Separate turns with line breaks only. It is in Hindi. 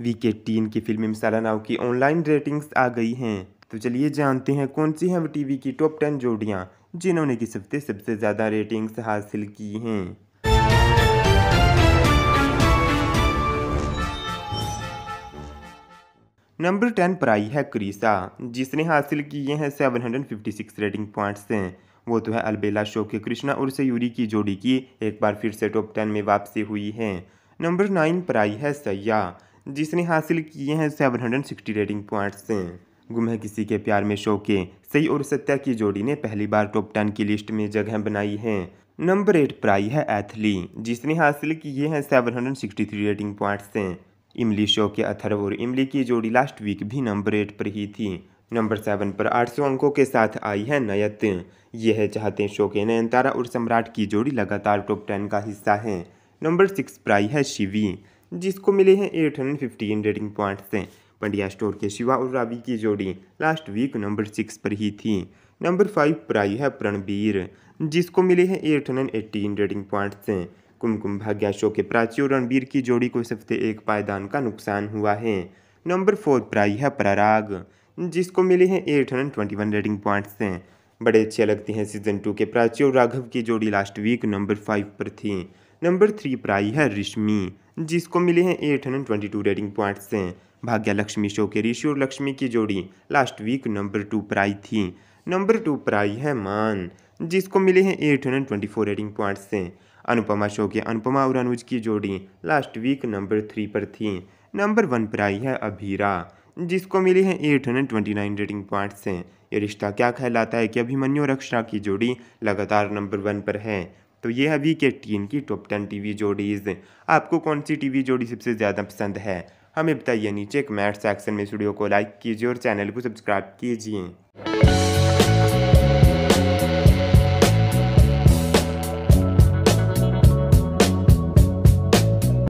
वीके टीन की फिल्म मिसाला नाव की ऑनलाइन रेटिंग्स आ गई हैं तो चलिए जानते हैं कौन सी हैं टीवी की टॉप टेन जोड़ियाँ जिन्होंने किस हफ्ते सबसे ज़्यादा रेटिंग्स हासिल की हैं नंबर टेन पर आई है क्रीसा जिसने हासिल किए हैं 756 रेटिंग पॉइंट्स हैं वो तो है अलबेला शो के कृष्णा और सयूरी की जोड़ी की एक बार फिर से टॉप टेन में वापसी हुई है नंबर नाइन पर आई है सैया जिसने हासिल किए हैं सिक्सटी रेटिंग पॉइंट्स गुम है किसी के प्यार में शो के सही और सत्या की जोड़ी ने पहली बार टॉप टेन की लिस्ट में जगह बनाई है नंबर एट प्राई है एथली जिसने हासिल किए हैं three rating points Imlie show के अथर्व और इमली की जोड़ी लास्ट वीक भी नंबर एट पर ही थी नंबर सेवन पर आठ सौ अंकों के साथ आई है नयत यह चाहते शो के नयनतारा और सम्राट की जोड़ी लगातार टॉप टेन का हिस्सा है नंबर सिक्स प्राई है शिवी जिसको मिले हैं eight hundred fifteen rating point से पंडिया स्टोर के शिवा और रावी की जोड़ी लास्ट वीक नंबर सिक्स पर ही थी नंबर फाइव पर आई है प्रणबीर जिसको मिले हैं eight hundred eighteen rating point से कुमकुम भाग्या शो के प्राची और रणबीर की जोड़ी को इस हफ्ते एक पायदान का नुकसान हुआ है नंबर फोर पर आई है पराग जिसको मिले हैं eight hundred twenty one rating points से बड़े अच्छे लगते हैं सीजन टू के प्राची और राघव की जोड़ी लास्ट वीक नंबर फाइव पर थी नंबर थ्री पर आई है रिश्मी जिसको मिले हैं eight hundred twenty two rating points हैं भाग्य लक्ष्मी शो के ऋषि और लक्ष्मी की जोड़ी लास्ट वीक नंबर टू पर आई थी नंबर टू पर आई है मान जिसको मिले हैं eight hundred twenty four rating points हैं अनुपमा शो के अनुपमा और अनुज की जोड़ी लास्ट वीक नंबर थ्री पर थी नंबर वन पर आई है अभीरा जिसको मिली है नाइन रेटिंग पॉइंट्स हैं ये रिश्ता क्या कहलाता है कि अभिमन्यु और अक्षरा की जोड़ी लगातार नंबर वन पर है तो ये है वी के टीन की टॉप टेन टीवी जोड़ीज़ आपको कौन सी टीवी जोड़ी सबसे ज़्यादा पसंद है हमें बताइए नीचे कमेंट सेक्शन में वीडियो को लाइक कीजिए और चैनल को सब्सक्राइब कीजिए